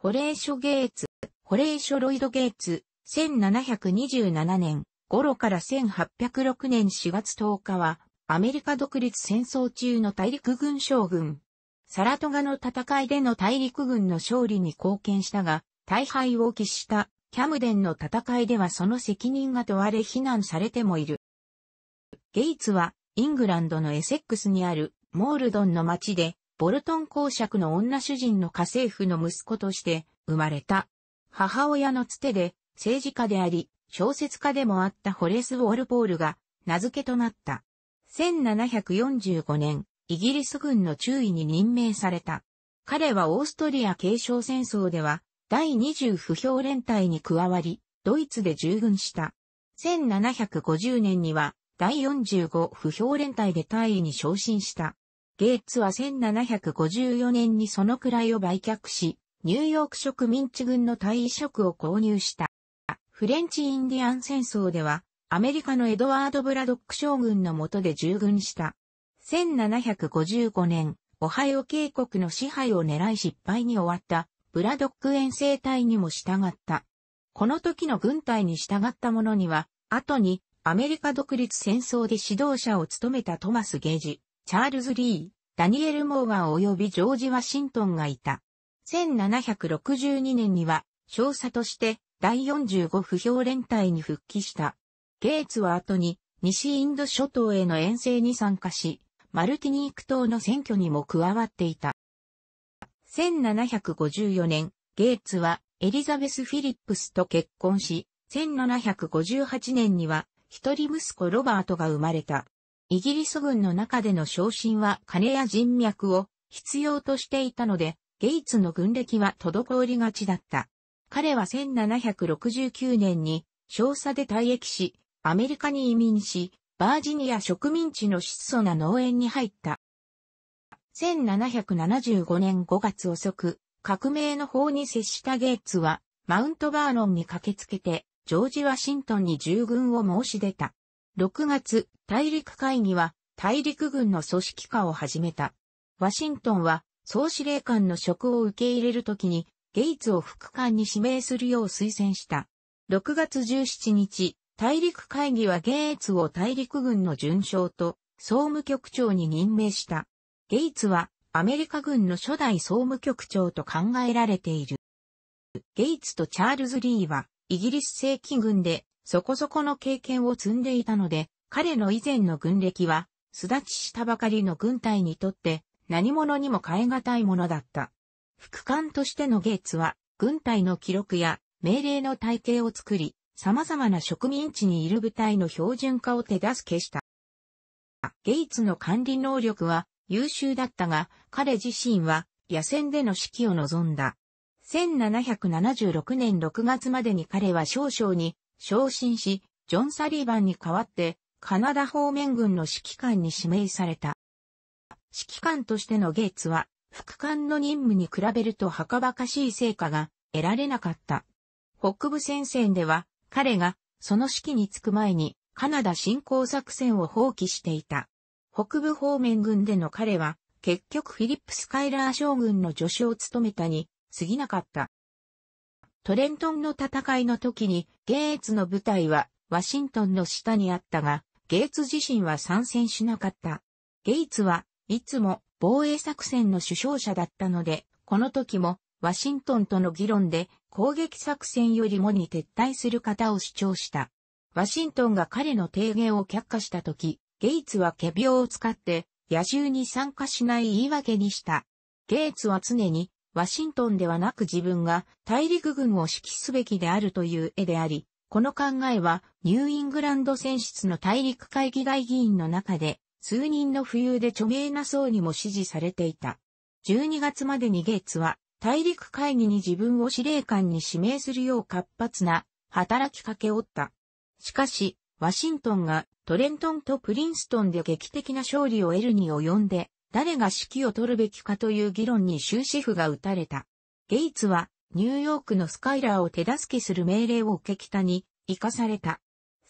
ホレーショ・ゲーツ、ホレーショ・ロイド・ゲーツ、1727年頃から1806年4月10日は、アメリカ独立戦争中の大陸軍将軍。サラトガの戦いでの大陸軍の勝利に貢献したが、大敗を喫したキャムデンの戦いではその責任が問われ非難されてもいる。ゲイツはイングランドのエセックスにあるモールドンの町でボルトン公爵の女主人の家政婦の息子として生まれた。母親のつてで政治家であり、小説家でもあったホレス・ウォルポールが名付けとなった。1745年、イギリス軍の中尉に任命された。彼はオーストリア継承戦争では第20不評連隊に加わり、ドイツで従軍した。1750年には第45不評連隊で大尉に昇進した。ゲイツは1754年にその位を売却し、ニューヨーク植民地軍の退位職を購入した。フレンチ・インディアン戦争では、アメリカのエドワード・ブラドック将軍の下で従軍した。1755年、オハイオ渓谷の支配を狙い失敗に終わった、ブラドック遠征隊にも従った。この時の軍隊に従った者には、後にアメリカ独立戦争で指導者を務めたトマス・ゲージ、チャールズ・リー、ダニエル・モーガン及びジョージ・ワシントンがいた。1762年には、少佐として第45不評連隊に復帰した。ゲイツは後に西インド諸島への遠征に参加し、マルティニーク島の選挙にも加わっていた。1754年、ゲイツはエリザベス・フィリップスと結婚し、1758年には一人息子ロバートが生まれた。イギリス軍の中での昇進は金や人脈を必要としていたので、ゲイツの軍歴は滞りがちだった。彼は1769年に少佐で退役し、アメリカに移民し、バージニア植民地の質素な農園に入った。1775年5月遅く、革命の法に接したゲイツは、マウントバーロンに駆けつけて、ジョージ・ワシントンに従軍を申し出た。6月、大陸会議は大陸軍の組織化を始めた。ワシントンは総司令官の職を受け入れるときに、ゲイツを副官に指名するよう推薦した。6月17日、大陸会議はゲイツを大陸軍の巡将と総務局長に任命した。ゲイツはアメリカ軍の初代総務局長と考えられている。ゲイツとチャールズ・リーはイギリス正規軍でそこそこの経験を積んでいたので、彼の以前の軍歴は、巣立ちしたばかりの軍隊にとって何者にも変え難いものだった。副官としてのゲイツは、軍隊の記録や命令の体系を作り、様々な植民地にいる部隊の標準化を手助けした。ゲイツの管理能力は優秀だったが、彼自身は野戦での指揮を望んだ。1776年6月までに彼は少々に昇進し、ジョン・サリバンに代わって、カナダ方面軍の指揮官に指名された。指揮官としてのゲイツは、副官の任務に比べるとはかばかしい成果が得られなかった。北部戦線では、彼がその指揮に就く前にカナダ侵攻作戦を放棄していた。北部方面軍での彼は、結局フィリップス・カイラー将軍の助手を務めたに過ぎなかった。トレントンの戦いの時に、ゲーツの部隊はワシントンの下にあったが、ゲーツ自身は参戦しなかった。ゲイツはいつも防衛作戦の首相者だったので、この時もワシントンとの議論で攻撃作戦よりもに撤退する方を主張した。ワシントンが彼の提言を却下した時、ゲイツは仮病を使って野獣に参加しない言い訳にした。ゲイツは常にワシントンではなく自分が大陸軍を指揮すべきであるという絵であり、この考えはニューイングランド選出の大陸会議外議員の中で数人の浮遊で著名な層にも支持されていた。12月までにゲイツは大陸会議に自分を司令官に指名するよう活発な働きかけおった。しかし、ワシントンがトレントンとプリンストンで劇的な勝利を得るに及んで、誰が指揮を取るべきかという議論に終止符が打たれた。ゲイツは、ニューヨークのスカイラーを手助けする命令を受け北に、生かされた。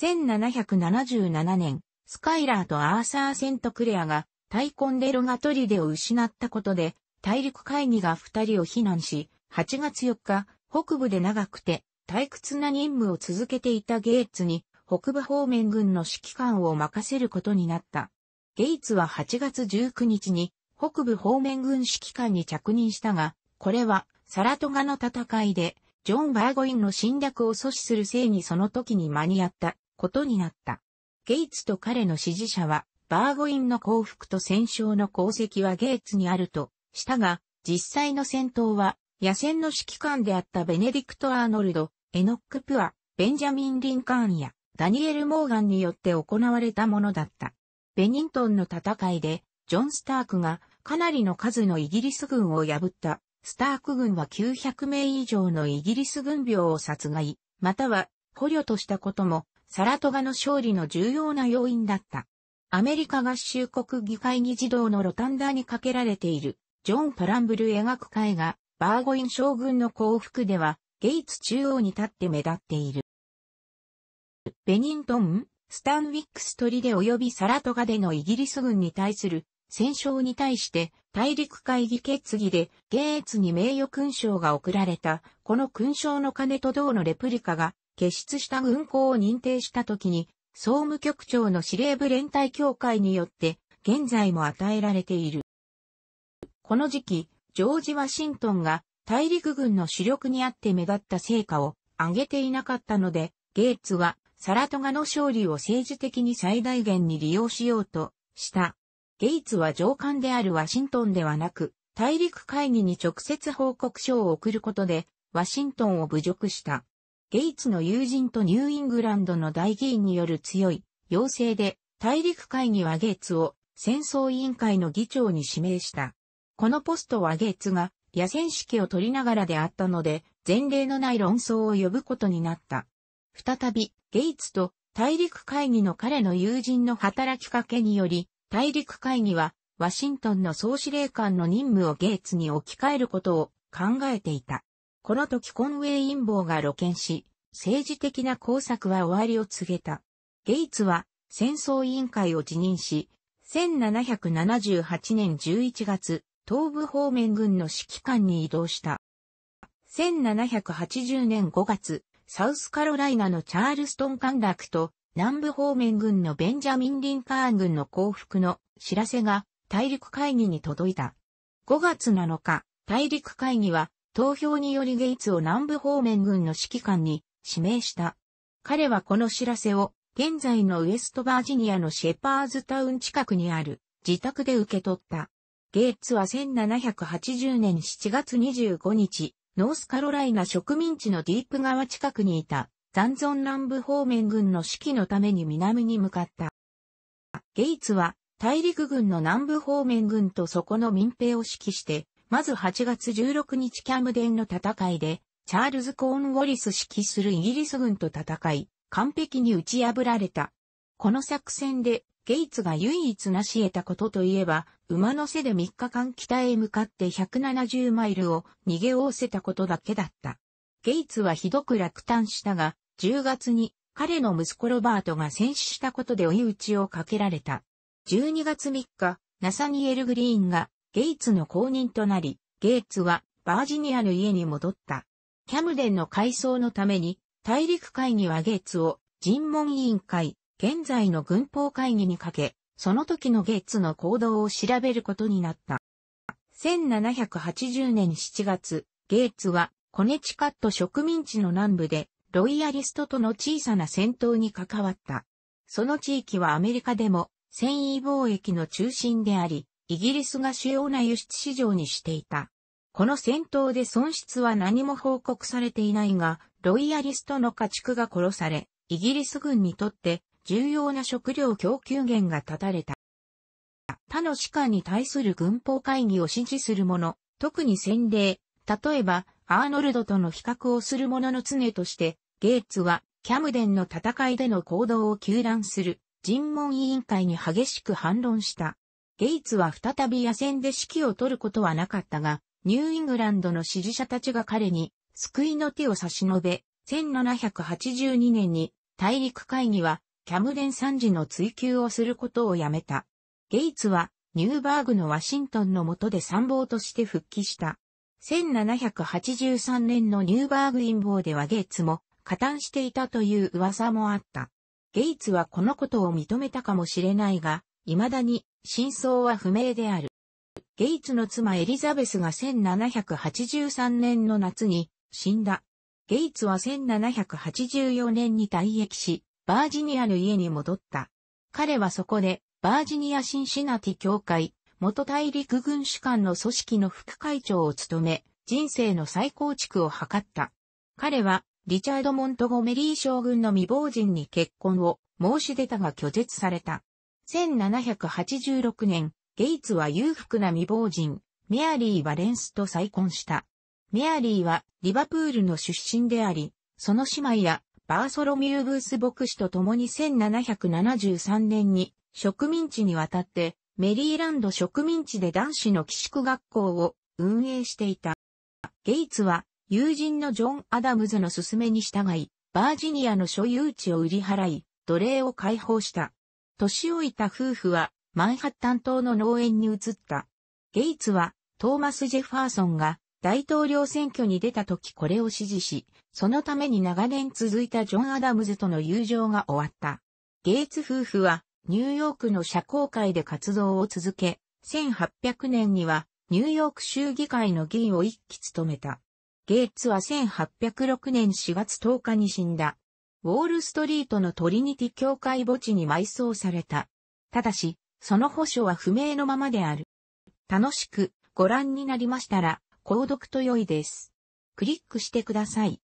1777年、スカイラーとアーサー・セントクレアが、イコンデロガトリデを失ったことで、大陸会議が二人を非難し、8月4日、北部で長くて、退屈な任務を続けていたゲイツに、北部方面軍の指揮官を任せることになった。ゲイツは8月19日に北部方面軍指揮官に着任したが、これはサラトガの戦いで、ジョン・バーゴインの侵略を阻止するせいにその時に間に合ったことになった。ゲイツと彼の支持者は、バーゴインの降伏と戦勝の功績はゲイツにあるとしたが、実際の戦闘は、野戦の指揮官であったベネディクト・アーノルド、エノック・プア、ベンジャミン・リンカーンやダニエル・モーガンによって行われたものだった。ベニントンの戦いで、ジョン・スタークがかなりの数のイギリス軍を破った。スターク軍は900名以上のイギリス軍病を殺害、または捕虜としたことも、サラトガの勝利の重要な要因だった。アメリカ合衆国議会議事堂のロタンダーにかけられている、ジョン・パランブル描く絵画、バーゴイン将軍の幸福では、ゲイツ中央に立って目立っている。ベニントンスタンウィックス砦及びサラトガでのイギリス軍に対する戦勝に対して大陸会議決議でゲーツに名誉勲章が贈られた、この勲章の金と銅のレプリカが結出した軍港を認定した時に、総務局長の司令部連帯協会によって現在も与えられている。この時期、ジョージ・ワシントンが大陸軍の主力にあって目立った成果を上げていなかったので、ゲイツはサラトガの勝利を政治的に最大限に利用しようとした。ゲイツは上官であるワシントンではなく、大陸会議に直接報告書を送ることで、ワシントンを侮辱した。ゲイツの友人とニューイングランドの大議員による強い要請で、大陸会議はゲイツを戦争委員会の議長に指名した。このポストはゲイツが野戦式を取りながらであったので、前例のない論争を呼ぶことになった。再び、ゲイツと大陸会議の彼の友人の働きかけにより、大陸会議はワシントンの総司令官の任務をゲイツに置き換えることを考えていた。この時コンウェイ陰謀が露見し、政治的な工作は終わりを告げた。ゲイツは戦争委員会を辞任し、1778年11月、東部方面軍の指揮官に移動した。1780年5月、サウスカロライナのチャールストン陥落と、南部方面軍のベンジャミン・リンカーン軍の降伏の知らせが大陸会議に届いた。5月7日、大陸会議は投票によりゲイツを南部方面軍の指揮官に指名した。彼はこの知らせを現在のウエストバージニアのシェパーズタウン近くにある自宅で受け取った。ゲイツは1780年7月25日、ノースカロライナ植民地のディープ川近くにいた、残存南部方面軍の指揮のために南に向かった。ゲイツは、大陸軍の南部方面軍とそこの民兵を指揮して、まず8月16日キャムデンの戦いで、チャールズ・コーン・ウォリス指揮するイギリス軍と戦い、完璧に打ち破られた。この作戦でゲイツが唯一成し得たことといえば、馬の背で3日間北へ向かって170マイルを逃げおおせたことだけだった。ゲイツはひどく落胆したが、10月に彼の息子ロバートが戦死したことで追い打ちをかけられた。12月3日、ナサニエル・グリーンがゲイツの後任となり、ゲイツはバージニアの家に戻った。キャムデンの改装のために大陸会議はゲイツを尋問委員会、現在の軍法会議にかけ、その時のゲッツの行動を調べることになった。1780年7月、ゲイツはコネチカット植民地の南部でロイヤリストとの小さな戦闘に関わった。その地域はアメリカでも繊維貿易の中心であり、イギリスが主要な輸出市場にしていた。この戦闘で損失は何も報告されていないが、ロイヤリストの家畜が殺され、イギリス軍にとって重要な食料供給源が断たれた。他の士官に対する軍法会議を支持する者、特に先例、例えば、アーノルドとの比較をする者の常として、ゲイツは、キャムデンの戦いでの行動を糾弾する、尋問委員会に激しく反論した。ゲイツは再び野戦で指揮を取ることはなかったが、ニューイングランドの支持者たちが彼に救いの手を差し伸べ、1782年に大陸会議はキャムデン惨事の追求をすることをやめた。ゲイツは、ニューバーグのワシントンの下で参謀として復帰した。1783年のニューバーグ陰謀ではゲイツも加担していたという噂もあった。ゲイツはこのことを認めたかもしれないが、未だに真相は不明である。ゲイツの妻エリザベスが1783年の夏に死んだ。ゲイツは1784年に退役し、バージニアの家に戻った。彼はそこで、バージニア・シンシナティ教会、元大陸軍主官の組織の副会長を務め、人生の再構築を図った。彼は、リチャード・モントゴメリー将軍の未亡人に結婚を申し出たが拒絶された。1786年、ゲイツは裕福な未亡人、メアリー・バレンスと再婚した。メアリーはリバプールの出身であり、その姉妹やバーソロミュー・ブース牧師と共に1773年に植民地に渡ってメリーランド植民地で男子の寄宿学校を運営していた。ゲイツは友人のジョン・アダムズの勧めに従い、バージニアの所有地を売り払い、奴隷を解放した。年老いた夫婦はマンハッタン島の農園に移った。ゲイツはトーマス・ジェファーソンが大統領選挙に出た時これを支持し、そのために長年続いたジョン・アダムズとの友情が終わった。ゲイツ夫婦はニューヨークの社交界で活動を続け、1800年にはニューヨーク州議会の議員を一期務めた。ゲイツは1806年4月10日に死んだ。ウォールストリートのトリニティ教会墓地に埋葬された。ただし、その保証は不明のままである。楽しくご覧になりましたら、購読と良いです。クリックしてください。